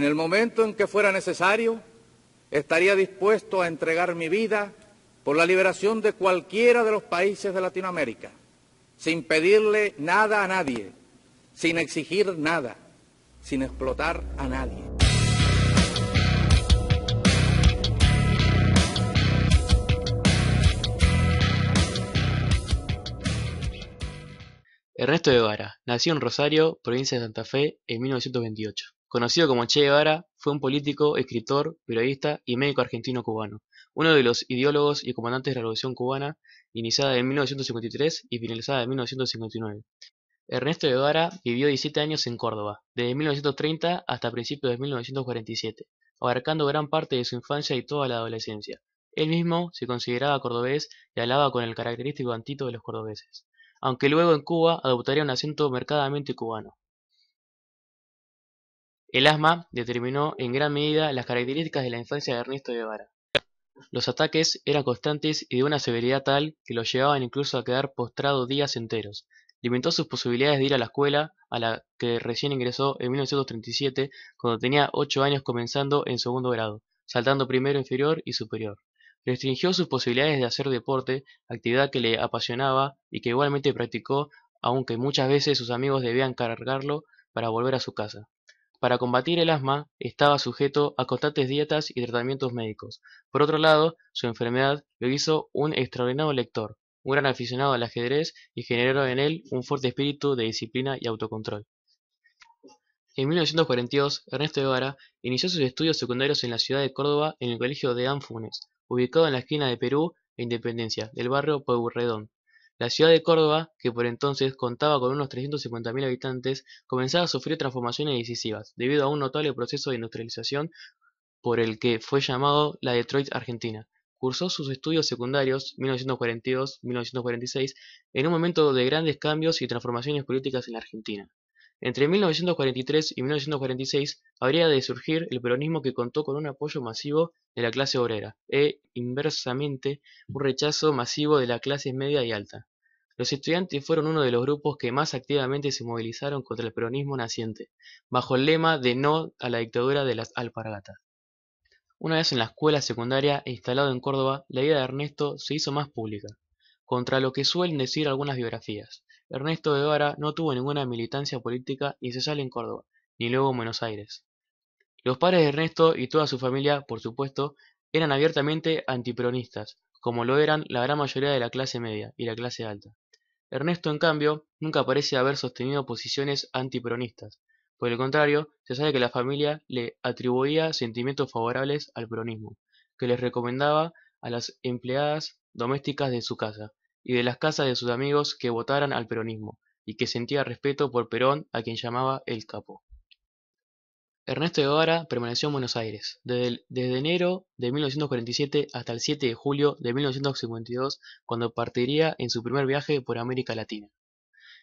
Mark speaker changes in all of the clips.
Speaker 1: en el momento en que fuera necesario, estaría dispuesto a entregar mi vida por la liberación de cualquiera de los países de Latinoamérica, sin pedirle nada a nadie, sin exigir nada, sin explotar a nadie. Ernesto Guevara nació en Rosario, provincia de Santa Fe, en 1928. Conocido como Che Guevara, fue un político, escritor, periodista y médico argentino-cubano, uno de los ideólogos y comandantes de la Revolución Cubana, iniciada en 1953 y finalizada en 1959. Ernesto Guevara vivió 17 años en Córdoba, desde 1930 hasta principios de 1947, abarcando gran parte de su infancia y toda la adolescencia. Él mismo se consideraba cordobés y hablaba con el característico antito de los cordobeses, aunque luego en Cuba adoptaría un acento mercadamente cubano. El asma determinó en gran medida las características de la infancia de Ernesto Guevara. Los ataques eran constantes y de una severidad tal que lo llevaban incluso a quedar postrado días enteros. Limitó sus posibilidades de ir a la escuela, a la que recién ingresó en 1937, cuando tenía 8 años comenzando en segundo grado, saltando primero inferior y superior. Restringió sus posibilidades de hacer deporte, actividad que le apasionaba y que igualmente practicó, aunque muchas veces sus amigos debían cargarlo para volver a su casa. Para combatir el asma estaba sujeto a constantes dietas y tratamientos médicos. Por otro lado, su enfermedad lo hizo un extraordinario lector, un gran aficionado al ajedrez y generó en él un fuerte espíritu de disciplina y autocontrol. En 1942, Ernesto Guevara inició sus estudios secundarios en la ciudad de Córdoba en el Colegio de Anfunes, ubicado en la esquina de Perú e Independencia, del barrio Pueyrredón. La ciudad de Córdoba, que por entonces contaba con unos 350.000 habitantes, comenzaba a sufrir transformaciones decisivas, debido a un notable proceso de industrialización por el que fue llamado la Detroit Argentina. Cursó sus estudios secundarios 1942-1946 en un momento de grandes cambios y transformaciones políticas en la Argentina. Entre 1943 y 1946 habría de surgir el peronismo que contó con un apoyo masivo de la clase obrera e, inversamente, un rechazo masivo de la clase media y alta. Los estudiantes fueron uno de los grupos que más activamente se movilizaron contra el peronismo naciente, bajo el lema de No a la dictadura de las alpargatas. Una vez en la escuela secundaria e instalado en Córdoba, la idea de Ernesto se hizo más pública. Contra lo que suelen decir algunas biografías, Ernesto de Vara no tuvo ninguna militancia política ni se sale en Córdoba, ni luego en Buenos Aires. Los padres de Ernesto y toda su familia, por supuesto, eran abiertamente antiperonistas, como lo eran la gran mayoría de la clase media y la clase alta. Ernesto en cambio, nunca parece haber sostenido posiciones antiperonistas, por el contrario, se sabe que la familia le atribuía sentimientos favorables al peronismo, que les recomendaba a las empleadas domésticas de su casa y de las casas de sus amigos que votaran al peronismo, y que sentía respeto por Perón, a quien llamaba el capo. Ernesto Guevara permaneció en Buenos Aires desde enero de 1947 hasta el 7 de julio de 1952, cuando partiría en su primer viaje por América Latina.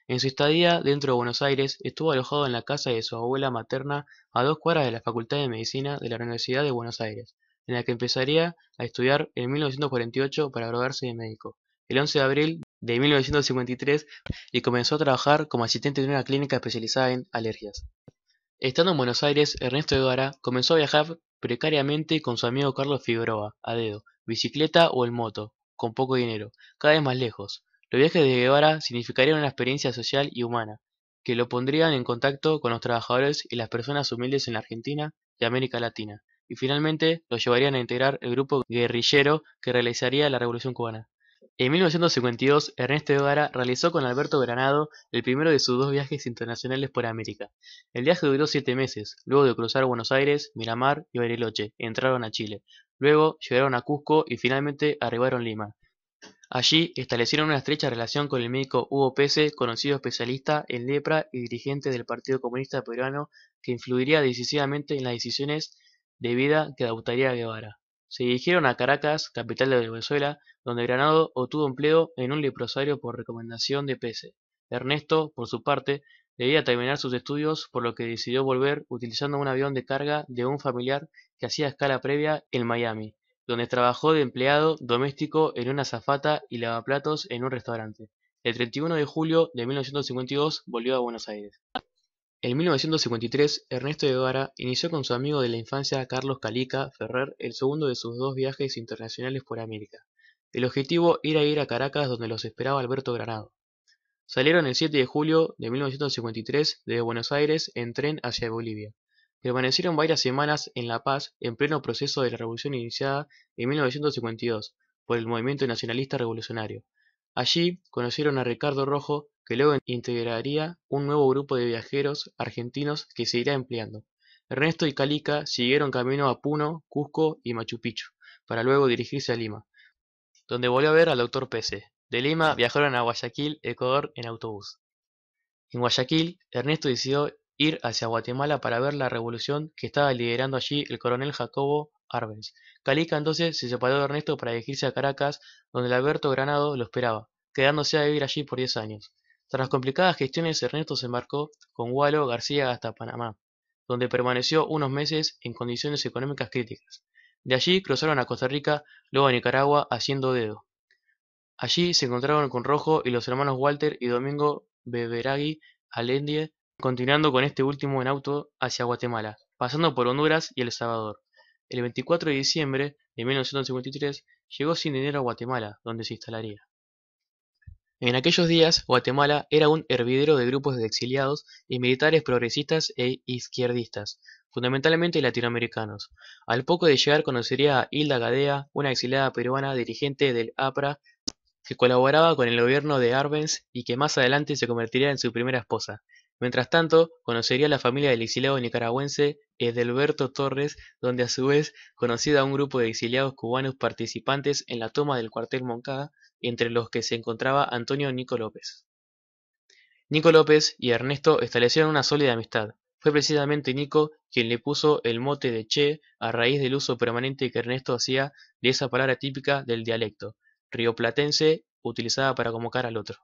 Speaker 1: En su estadía dentro de Buenos Aires estuvo alojado en la casa de su abuela materna a dos cuadras de la Facultad de Medicina de la Universidad de Buenos Aires, en la que empezaría a estudiar en 1948 para graduarse de médico. El 11 de abril de 1953 y comenzó a trabajar como asistente de una clínica especializada en alergias. Estando en Buenos Aires, Ernesto Guevara comenzó a viajar precariamente con su amigo Carlos Figueroa, a dedo, bicicleta o en moto, con poco dinero, cada vez más lejos. Los viajes de Guevara significarían una experiencia social y humana, que lo pondrían en contacto con los trabajadores y las personas humildes en la Argentina y América Latina, y finalmente lo llevarían a integrar el grupo guerrillero que realizaría la Revolución Cubana. En 1952, Ernesto Guevara realizó con Alberto Granado el primero de sus dos viajes internacionales por América. El viaje duró siete meses, luego de cruzar Buenos Aires, Miramar y Bariloche, entraron a Chile. Luego llegaron a Cusco y finalmente arribaron a Lima. Allí establecieron una estrecha relación con el médico Hugo Pese, conocido especialista en lepra y dirigente del Partido Comunista Peruano, que influiría decisivamente en las decisiones de vida que adoptaría Guevara. Se dirigieron a Caracas, capital de Venezuela, donde Granado obtuvo empleo en un leprosario por recomendación de Pese. Ernesto, por su parte, debía terminar sus estudios, por lo que decidió volver utilizando un avión de carga de un familiar que hacía escala previa en Miami, donde trabajó de empleado doméstico en una zafata y lavaplatos en un restaurante. El 31 de julio de 1952 volvió a Buenos Aires. En 1953, Ernesto Guevara inició con su amigo de la infancia Carlos Calica Ferrer el segundo de sus dos viajes internacionales por América. El objetivo era ir a Caracas donde los esperaba Alberto Granado. Salieron el 7 de julio de 1953 desde Buenos Aires en tren hacia Bolivia. Permanecieron varias semanas en La Paz en pleno proceso de la revolución iniciada en 1952 por el movimiento nacionalista revolucionario. Allí conocieron a Ricardo Rojo, que luego integraría un nuevo grupo de viajeros argentinos que se irá empleando. Ernesto y Calica siguieron camino a Puno, Cusco y Machu Picchu, para luego dirigirse a Lima, donde volvió a ver al doctor Pese. De Lima viajaron a Guayaquil, Ecuador, en autobús. En Guayaquil, Ernesto decidió ir hacia Guatemala para ver la revolución que estaba liderando allí el coronel Jacobo Arbenz. Calica entonces se separó de Ernesto para dirigirse a Caracas, donde Alberto Granado lo esperaba, quedándose a vivir allí por diez años. Tras complicadas gestiones Ernesto se embarcó con Wallo García hasta Panamá, donde permaneció unos meses en condiciones económicas críticas. De allí cruzaron a Costa Rica, luego a Nicaragua, haciendo dedo. Allí se encontraron con Rojo y los hermanos Walter y Domingo Beberagui Alendie, continuando con este último en auto hacia Guatemala, pasando por Honduras y El Salvador. El 24 de diciembre de 1953 llegó sin dinero a Guatemala, donde se instalaría. En aquellos días, Guatemala era un hervidero de grupos de exiliados y militares progresistas e izquierdistas, fundamentalmente latinoamericanos. Al poco de llegar conocería a Hilda Gadea, una exiliada peruana dirigente del APRA que colaboraba con el gobierno de Arbenz y que más adelante se convertiría en su primera esposa. Mientras tanto, conocería la familia del exiliado nicaragüense Edelberto Torres, donde a su vez conocida a un grupo de exiliados cubanos participantes en la toma del cuartel Moncada, entre los que se encontraba Antonio Nico López. Nico López y Ernesto establecieron una sólida amistad. Fue precisamente Nico quien le puso el mote de Che a raíz del uso permanente que Ernesto hacía de esa palabra típica del dialecto, rioplatense, utilizada para convocar al otro.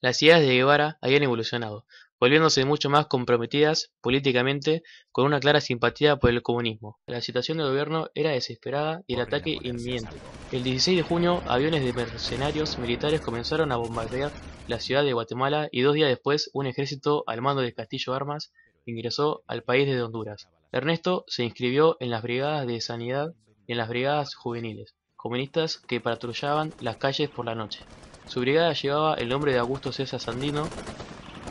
Speaker 1: Las ideas de Guevara habían evolucionado, volviéndose mucho más comprometidas políticamente con una clara simpatía por el comunismo. La situación del gobierno era desesperada y el ataque inminente. El 16 de junio, aviones de mercenarios militares comenzaron a bombardear la ciudad de Guatemala y dos días después un ejército al mando de Castillo Armas ingresó al país de Honduras. Ernesto se inscribió en las brigadas de sanidad y en las brigadas juveniles, comunistas que patrullaban las calles por la noche. Su brigada llevaba el nombre de Augusto César Sandino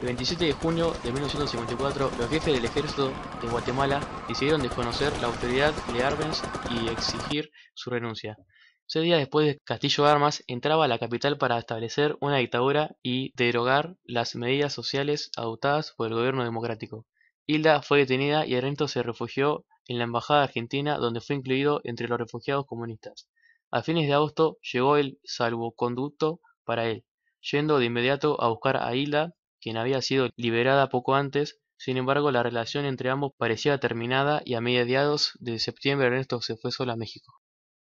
Speaker 1: el 27 de junio de 1954, los jefes del ejército de Guatemala decidieron desconocer la autoridad de Arbenz y exigir su renuncia. Seis días después, Castillo Armas entraba a la capital para establecer una dictadura y derogar las medidas sociales adoptadas por el gobierno democrático. Hilda fue detenida y Arento se refugió en la embajada argentina, donde fue incluido entre los refugiados comunistas. A fines de agosto llegó el salvoconducto para él, yendo de inmediato a buscar a Hilda quien había sido liberada poco antes, sin embargo la relación entre ambos parecía terminada y a mediados de septiembre Ernesto se fue solo a México.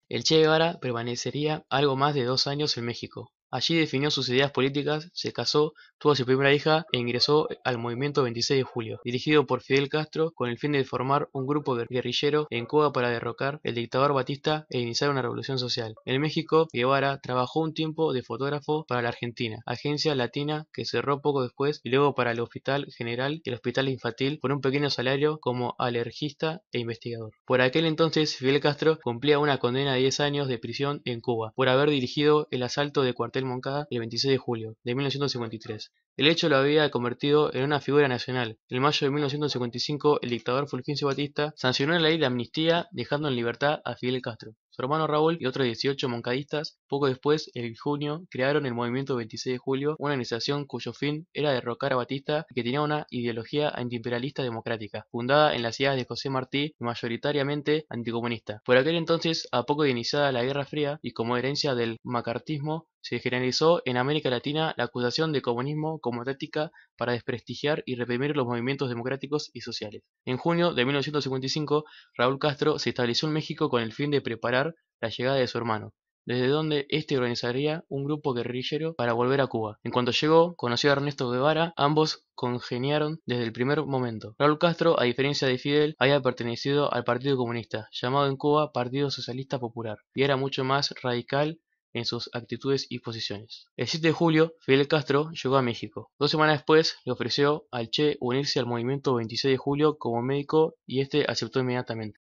Speaker 1: El Che Guevara permanecería algo más de dos años en México, Allí definió sus ideas políticas, se casó, tuvo su primera hija e ingresó al movimiento 26 de julio, dirigido por Fidel Castro con el fin de formar un grupo de guerrilleros en Cuba para derrocar el dictador Batista e iniciar una revolución social. En México, Guevara trabajó un tiempo de fotógrafo para la Argentina, agencia latina que cerró poco después, y luego para el Hospital General y el Hospital Infantil por un pequeño salario como alergista e investigador. Por aquel entonces, Fidel Castro cumplía una condena de 10 años de prisión en Cuba por haber dirigido el asalto de cuartel Moncada el 26 de julio de 1953. El hecho lo había convertido en una figura nacional. En mayo de 1955, el dictador Fulgencio Batista sancionó la ley de amnistía, dejando en libertad a Fidel Castro. Su hermano Raúl y otros 18 moncadistas, poco después, en junio, crearon el Movimiento 26 de Julio, una organización cuyo fin era derrocar a Batista que tenía una ideología antiimperialista democrática, fundada en las ideas de José Martí y mayoritariamente anticomunista. Por aquel entonces, a poco de iniciada la Guerra Fría y como herencia del macartismo, se generalizó en América Latina la acusación de comunismo como táctica para desprestigiar y reprimir los movimientos democráticos y sociales. En junio de 1955, Raúl Castro se estableció en México con el fin de preparar la llegada de su hermano, desde donde éste organizaría un grupo guerrillero para volver a Cuba. En cuanto llegó, conoció a Ernesto Guevara, ambos congeniaron desde el primer momento. Raúl Castro, a diferencia de Fidel, había pertenecido al Partido Comunista, llamado en Cuba Partido Socialista Popular, y era mucho más radical en sus actitudes y posiciones. El 7 de julio, Fidel Castro llegó a México. Dos semanas después, le ofreció al Che unirse al movimiento 26 de julio como médico y este aceptó inmediatamente.